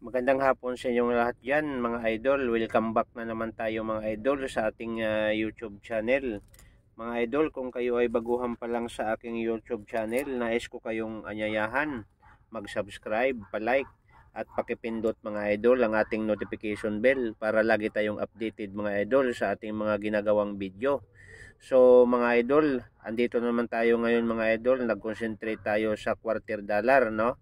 Magandang hapon sa inyong lahat yan mga idol. Welcome back na naman tayo mga idol sa ating uh, YouTube channel. Mga idol kung kayo ay baguhan pa lang sa aking YouTube channel, nais ko kayong anyayahan. Mag-subscribe, palike at pakipindot mga idol ang ating notification bell para lagi tayong updated mga idol sa ating mga ginagawang video. So mga idol, andito naman tayo ngayon mga idol, nag-concentrate tayo sa quarter dollar no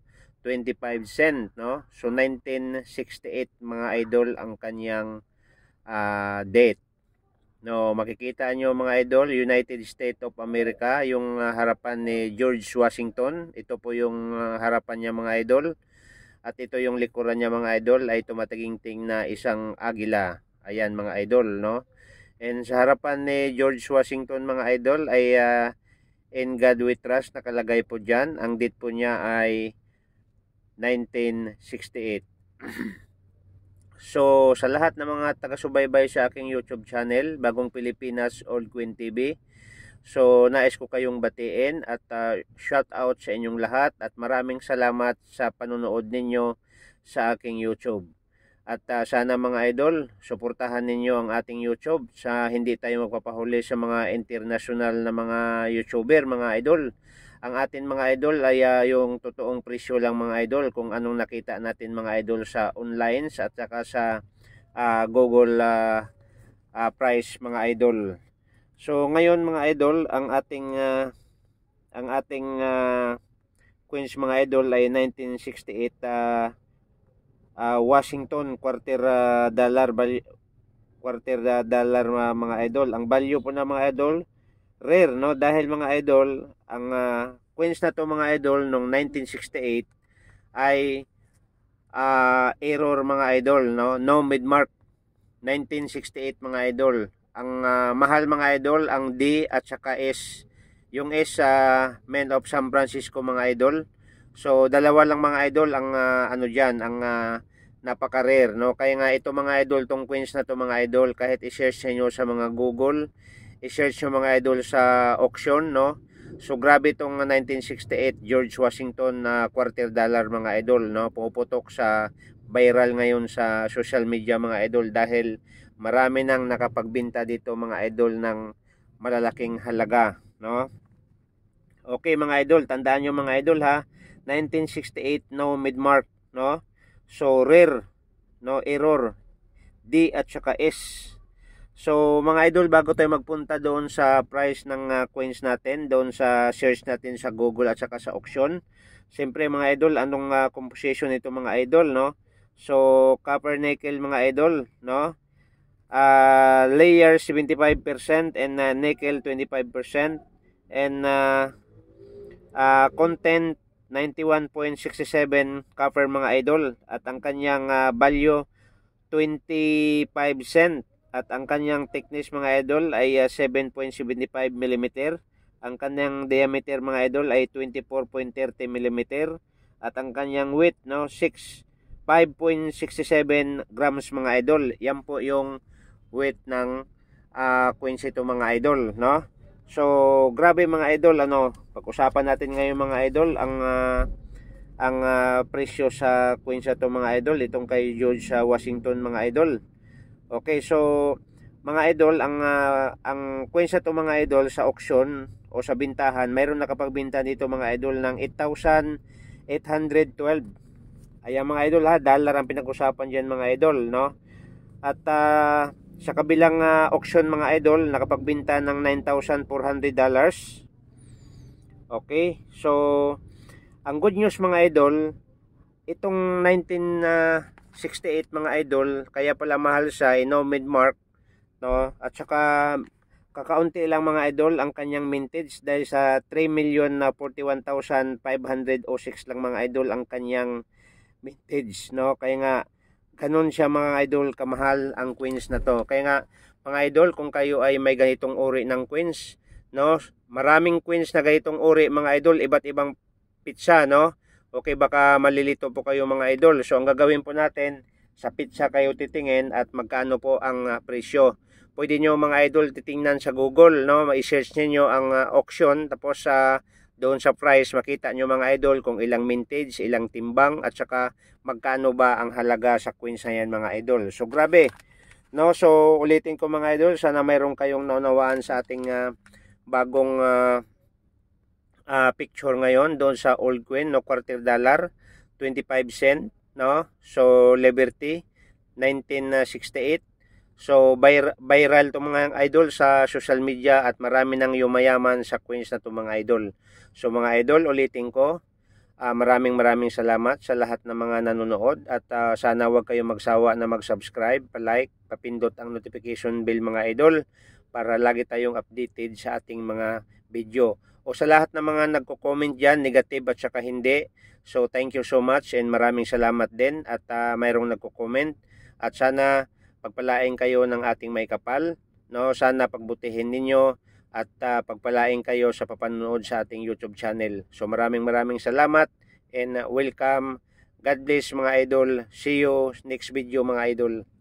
25 cent no so 1968 mga idol ang kanyang uh, date no makikita nyo mga idol United States of America yung uh, harapan ni George Washington ito po yung uh, harapan niya mga idol at ito yung likuran niya mga idol ay tumatagingting na isang agila ayan mga idol no and sa harapan ni George Washington mga idol ay uh, in God we trust nakalagay po dyan ang date po niya ay 1968. so, sa lahat ng mga taga-subaybay sa aking YouTube channel, Bagong Pilipinas, Old Queen TV, so nais ko kayong batiin at uh, shout out sa inyong lahat at maraming salamat sa panonood ninyo sa aking YouTube. At uh, sana mga idol, suportahan ninyo ang ating YouTube sa hindi tayo magpapahuli sa mga international na mga YouTuber, mga idol ang atin mga idol ay uh, yung totoong presyo lang mga idol kung anong nakita natin mga idol sa online at saka sa uh, Google uh, uh, price mga idol. So ngayon mga idol, ang ating uh, ang ating uh, Queens mga idol ay 1968 uh, uh, Washington quarter uh, dollar quarter uh, dollar uh, mga idol. Ang value po na mga idol rare no dahil mga idol ang uh, Queens na to mga idol nung 1968 ay uh, error mga idol no no midmark 1968 mga idol ang uh, mahal mga idol ang D at saka S yung S sa uh, Men of San Francisco mga idol so dalawa lang mga idol ang uh, ano diyan ang uh, napaka rare no kaya nga ito mga idol tong Queens na to mga idol kahit i-share sa inyo sa mga Google i-search nyo mga idol sa auction no so grabe itong 1968 George Washington na uh, quarter dollar mga idol no pumuputok sa viral ngayon sa social media mga idol dahil marami nang nakapagbinta dito mga idol ng malalaking halaga no okay mga idol tandaan nyo mga idol ha 1968 no mid mark no so rare no error D at saka S So mga idol bago tayo magpunta doon sa price ng uh, coins natin doon sa search natin sa Google at saka sa auction. Siyempre mga idol anong uh, composition nito mga idol no? So copper nickel mga idol no? Uh, layer 75% and uh, nickel 25% and uh, uh, content 91.67 copper mga idol at ang kanyang uh, value 25 cent at ang kanyang thickness mga idol ay 7.75 ah, mm. Ang kanyang diameter mga idol ay 24.30 mm. At ang kanyang weight no 6 5.67 grams mga idol. Yan po yung weight ng uh, ah, Queen City mga idol, no? So, grabe mga idol, ano, pag-usapan natin ngayon mga idol ang uh, ang uh, presyo sa Queen's ito mga idol, itong kay George uh, Washington mga idol. Okay, so mga idol, ang uh, ang coins to mga idol sa auction o sa bintahan, mayroon nakapagbinta dito mga idol ng 8,812. Ayan mga idol ha, dollar ang pinag-usapan diyan mga idol, no? At uh, sa kabilang uh, auction mga idol, nakapagbinta ng 9,400 dollars. Okay, so ang good news mga idol, itong 19 uh, 68 mga idol kaya pala mahal siya no mid mark no at saka kakaunti lang mga idol ang kanyang mintage dahil sa 3,041,506 lang mga idol ang kanyang mintage no kaya nga ganun siya mga idol kamahal ang queens na to kaya nga mga idol kung kayo ay may ganitong uri ng queens no maraming queens na ganitong uri mga idol iba't ibang pitsa no Okay, baka malilito po kayo mga idol. So, ang gagawin po natin, sa pizza kayo titingin at magkano po ang uh, presyo. Pwede nyo mga idol titingnan sa Google, no? I-search niyo ang uh, auction tapos sa uh, doon sa price makita nyo mga idol kung ilang mintage, ilang timbang at saka magkano ba ang halaga sa queens na yan mga idol. So grabe. No, so ulitin ko mga idol, sana mayroon kayong naunawaan sa ating uh, bagong uh, uh, picture ngayon doon sa Old Queen, no quarter dollar, 25 cent, no? So Liberty 1968. So viral to mga idol sa social media at marami nang yumayaman sa Queens na to mga idol. So mga idol, ulitin ko, uh, maraming maraming salamat sa lahat ng mga nanonood at uh, sana wag kayong magsawa na mag-subscribe, pa-like, papindot ang notification bell mga idol para lagi tayong updated sa ating mga video o sa lahat ng mga nagko-comment dyan, negative at saka hindi. So thank you so much and maraming salamat din at uh, mayroong nagko-comment at sana pagpalain kayo ng ating may kapal. No, sana pagbutihin ninyo at uh, pagpalain kayo sa papanood sa ating YouTube channel. So maraming maraming salamat and uh, welcome. God bless mga idol. See you next video mga idol.